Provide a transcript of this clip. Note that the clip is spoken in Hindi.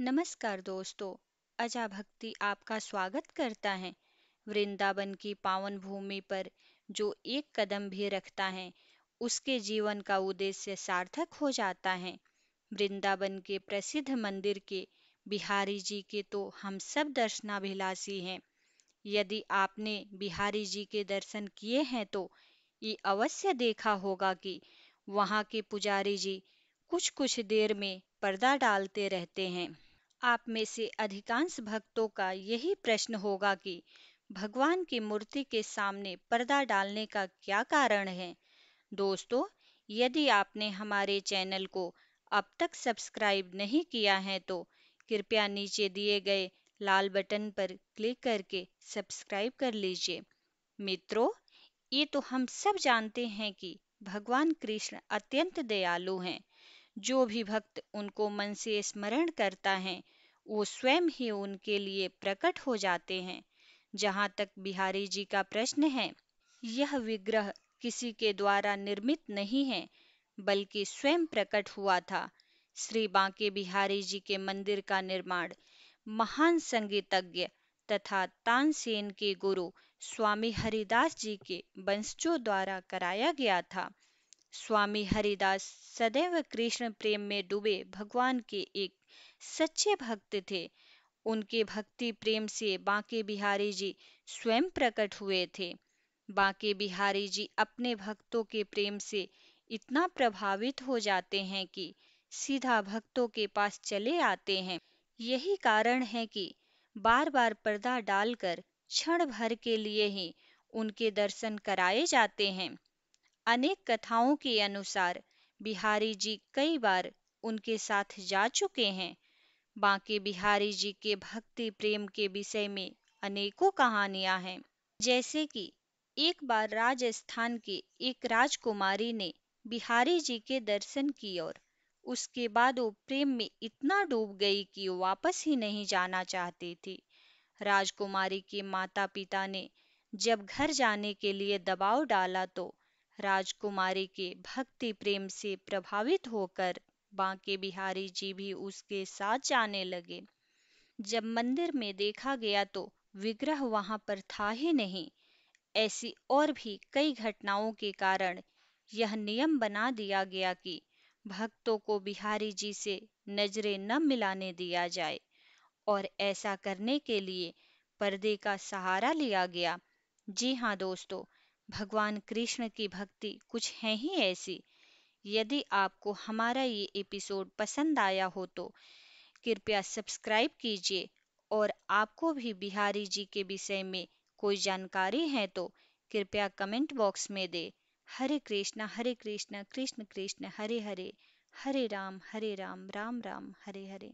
नमस्कार दोस्तों अजा भक्ति आपका स्वागत करता है वृंदावन की पावन भूमि पर जो एक कदम भी रखता है उसके जीवन का उद्देश्य सार्थक हो जाता है वृंदावन के प्रसिद्ध मंदिर के बिहारी जी के तो हम सब दर्शनाभिलाषी हैं यदि आपने बिहारी जी के दर्शन किए हैं तो ये अवश्य देखा होगा कि वहाँ के पुजारी जी कुछ कुछ देर में पर्दा डालते रहते हैं आप में से अधिकांश भक्तों का यही प्रश्न होगा कि भगवान की मूर्ति के सामने पर्दा डालने का क्या कारण है दोस्तों यदि आपने हमारे चैनल को अब तक सब्सक्राइब नहीं किया है तो कृपया नीचे दिए गए लाल बटन पर क्लिक करके सब्सक्राइब कर लीजिए मित्रों ये तो हम सब जानते हैं कि भगवान कृष्ण अत्यंत दयालु हैं जो भी भक्त उनको मन से स्मरण करता है वो स्वयं ही उनके लिए प्रकट हो जाते हैं जहाँ तक बिहारी जी का प्रश्न है यह विग्रह किसी के द्वारा निर्मित नहीं है बल्कि स्वयं प्रकट हुआ था श्री बांके बिहारी जी के मंदिर का निर्माण महान संगीतज्ञ तथा तानसेन के गुरु स्वामी हरिदास जी के वंशजों द्वारा कराया गया था स्वामी हरिदास सदैव कृष्ण प्रेम में डूबे भगवान के एक सच्चे भक्त थे उनके भक्ति प्रेम से बांके बिहारी जी स्वयं प्रकट हुए थे बांके बिहारी जी अपने भक्तों के प्रेम से इतना प्रभावित हो जाते हैं कि सीधा भक्तों के पास चले आते हैं यही कारण है कि बार बार पर्दा डालकर क्षण भर के लिए ही उनके दर्शन कराए जाते हैं अनेक कथाओं के अनुसार बिहारी जी कई बार उनके साथ जा चुके हैं बांके बिहारी जी के भक्ति प्रेम के विषय में अनेकों कहानियां हैं जैसे कि एक बार राजस्थान के एक राजकुमारी ने बिहारी जी के दर्शन की और उसके बाद वो प्रेम में इतना डूब गई कि वो वापस ही नहीं जाना चाहती थी राजकुमारी के माता पिता ने जब घर जाने के लिए दबाव डाला तो राजकुमारी के भक्ति प्रेम से प्रभावित होकर बांके बिहारी जी भी उसके साथ जाने लगे जब मंदिर में देखा गया तो विग्रह वहां पर था ही नहीं ऐसी और भी कई घटनाओं के कारण यह नियम बना दिया गया कि भक्तों को बिहारी जी से नजरें न मिलाने दिया जाए और ऐसा करने के लिए पर्दे का सहारा लिया गया जी हाँ दोस्तों भगवान कृष्ण की भक्ति कुछ है ही ऐसी यदि आपको हमारा ये एपिसोड पसंद आया हो तो कृपया सब्सक्राइब कीजिए और आपको भी बिहारी जी के विषय में कोई जानकारी है तो कृपया कमेंट बॉक्स में दे हरे कृष्णा हरे कृष्णा कृष्ण कृष्ण हरे हरे हरे राम हरे राम राम राम हरे हरे